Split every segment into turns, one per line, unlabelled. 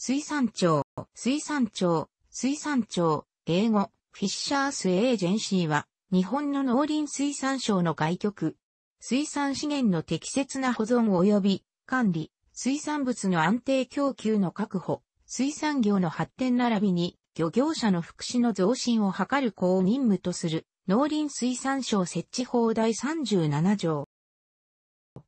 水産庁、水産庁、水産庁、英語、フィッシャースエージェンシーは、日本の農林水産省の外局、水産資源の適切な保存及び管理、水産物の安定供給の確保、水産業の発展並びに漁業者の福祉の増進を図る公を任務とする農林水産省設置法第37条。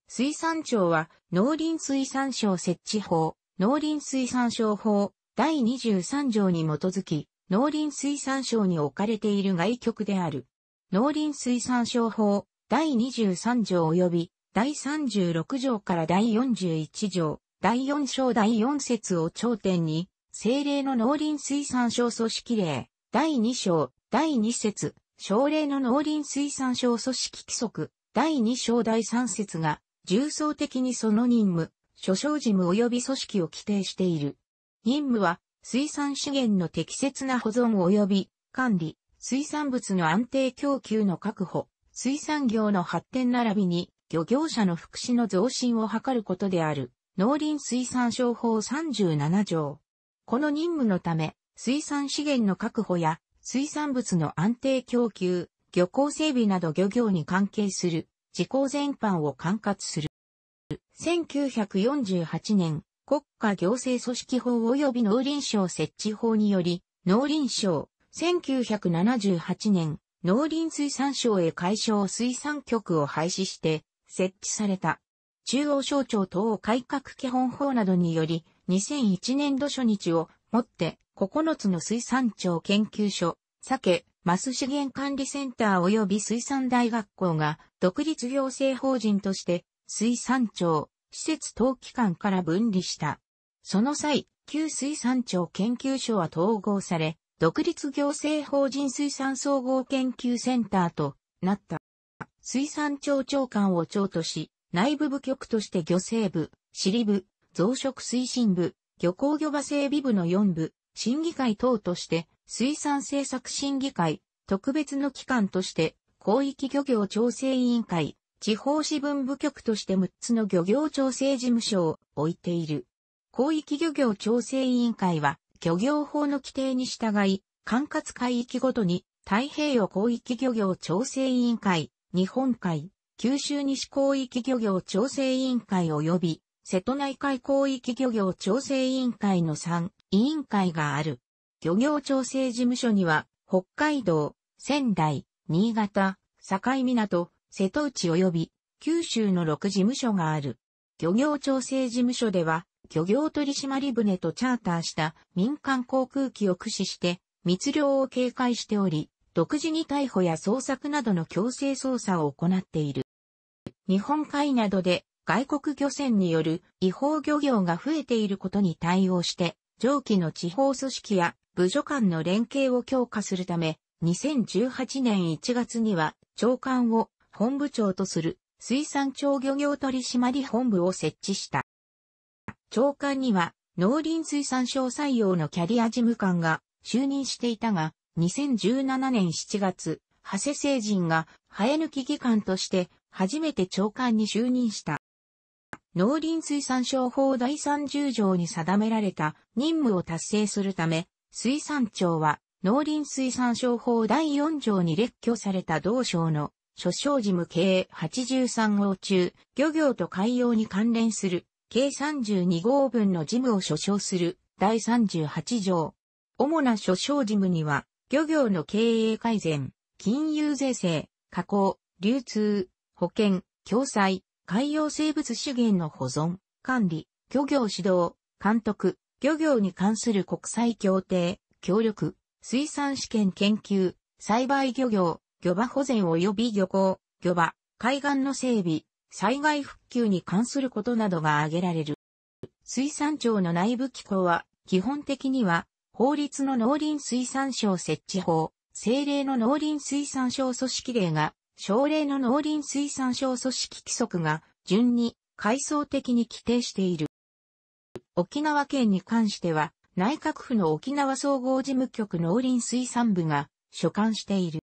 水産庁は農林水産省設置法農林水産省法第23条に基づき、農林水産省に置かれている外局である。農林水産省法第23条及び第36条から第41条、第4章第4節を頂点に、政令の農林水産省組織令、第2章、第2節、省令の農林水産省組織規則、第2章第3節が、重層的にその任務、所掌事務及び組織を規定している。任務は、水産資源の適切な保存及び管理、水産物の安定供給の確保、水産業の発展並びに漁業者の福祉の増進を図ることである、農林水産省法37条。この任務のため、水産資源の確保や水産物の安定供給、漁港整備など漁業に関係する事項全般を管轄する。1948年、国家行政組織法及び農林省設置法により、農林省、1978年、農林水産省へ解消水産局を廃止して、設置された。中央省庁等改革基本法などにより、2001年度初日をもって、9つの水産庁研究所、鮭、マス資源管理センター及び水産大学校が独立行政法人として、水産庁、施設等機関から分離した。その際、旧水産庁研究所は統合され、独立行政法人水産総合研究センターとなった。水産庁長官を長とし、内部部局として漁政部、市部、増殖推進部、漁港漁場整備部の4部、審議会等として、水産政策審議会、特別の機関として、広域漁業調整委員会、地方支分部局として6つの漁業調整事務所を置いている。広域漁業調整委員会は、漁業法の規定に従い、管轄海域ごとに、太平洋広域漁業調整委員会、日本海、九州西広域漁業調整委員会及び、瀬戸内海広域漁業調整委員会の3委員会がある。漁業調整事務所には、北海道、仙台、新潟、境港、瀬戸内及び九州の6事務所がある。漁業調整事務所では、漁業取締船とチャーターした民間航空機を駆使して、密漁を警戒しており、独自に逮捕や捜索などの強制捜査を行っている。日本海などで外国漁船による違法漁業が増えていることに対応して、上記の地方組織や部署間の連携を強化するため、2018年1月には長官を本部長とする水産庁漁業取締本部を設置した。長官には農林水産省採用のキャリア事務官が就任していたが、2017年7月、長谷成人が生え抜き議官として初めて長官に就任した。農林水産省法第30条に定められた任務を達成するため、水産庁は農林水産省法第4条に列挙された同省の諸小事務経営83号中、漁業と海洋に関連する、計32号分の事務を所掌する、第38条。主な所掌事務には、漁業の経営改善、金融税制、加工、流通、保険、共済、海洋生物資源の保存、管理、漁業指導、監督、漁業に関する国際協定、協力、水産試験研究、栽培漁業、漁場保全及び漁港、漁場、海岸の整備、災害復旧に関することなどが挙げられる。水産庁の内部機構は、基本的には、法律の農林水産省設置法、政令の農林水産省組織令が、省令の農林水産省組織規則が、順に、階層的に規定している。沖縄県に関しては、内閣府の沖縄総合事務局農林水産部が所管している。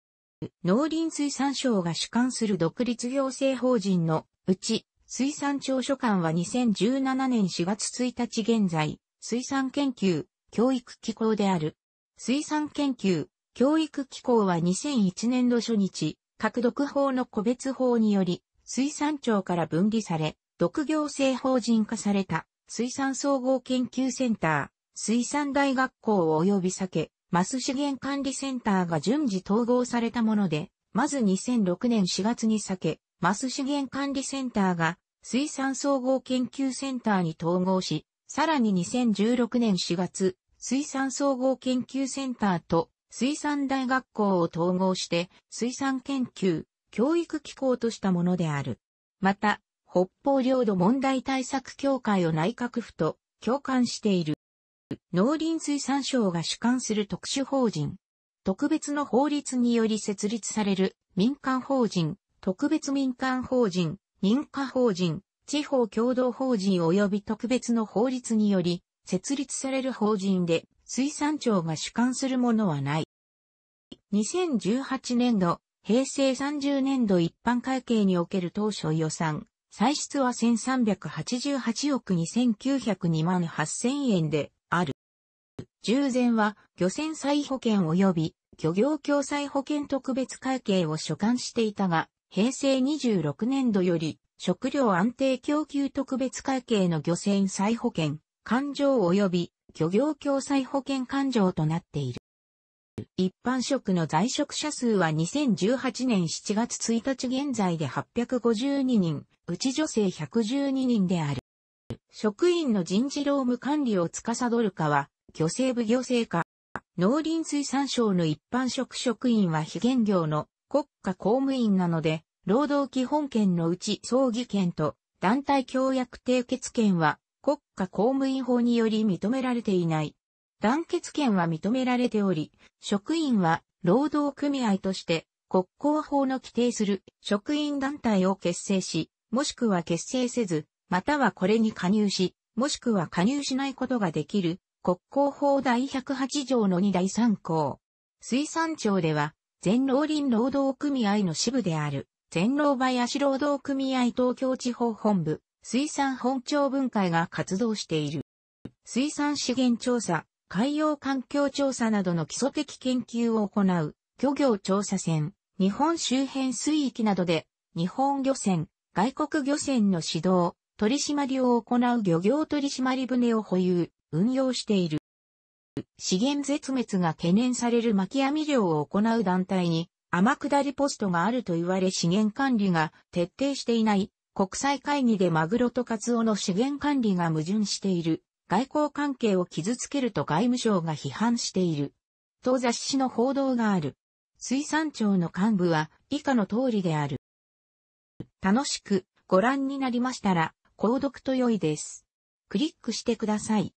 農林水産省が主管する独立行政法人のうち、水産庁所管は2017年4月1日現在、水産研究、教育機構である。水産研究、教育機構は2001年度初日、各独法の個別法により、水産庁から分離され、独行政法人化された、水産総合研究センター、水産大学校を及びけ、マス資源管理センターが順次統合されたもので、まず2006年4月に避け、マス資源管理センターが水産総合研究センターに統合し、さらに2016年4月、水産総合研究センターと水産大学校を統合して、水産研究、教育機構としたものである。また、北方領土問題対策協会を内閣府と共感している。農林水産省が主管する特殊法人。特別の法律により設立される民間法人、特別民間法人、認可法人、地方共同法人及び特別の法律により設立される法人で水産庁が主管するものはない。2018年度、平成30年度一般会計における当初予算、歳出は1388億2902万8000円である。従前は漁船再保険及び漁業共済保険特別会計を所管していたが、平成26年度より食料安定供給特別会計の漁船再保険、勘定及び漁業共済保険勘定となっている。一般職の在職者数は2018年7月1日現在で852人、うち女性112人である。職員の人事労務管理を司るかは、漁政部行政課。農林水産省の一般職職員は非現業の国家公務員なので、労働基本権のうち葬儀権と団体協約締結権は国家公務員法により認められていない。団結権は認められており、職員は労働組合として国交法の規定する職員団体を結成し、もしくは結成せず、またはこれに加入し、もしくは加入しないことができる国交法第108条の2第3項。水産庁では、全農林労働組合の支部である、全農林労働組合東京地方本部、水産本庁分会が活動している。水産資源調査、海洋環境調査などの基礎的研究を行う、漁業調査船、日本周辺水域などで、日本漁船、外国漁船の指導、取締りを行う漁業取締船を保有、運用している。資源絶滅が懸念される巻き網漁を行う団体に、天下りポストがあると言われ資源管理が徹底していない国際会議でマグロとカツオの資源管理が矛盾している外交関係を傷つけると外務省が批判していると雑誌の報道がある水産庁の幹部は以下の通りである楽しくご覧になりましたら購読と良いです。クリックしてください。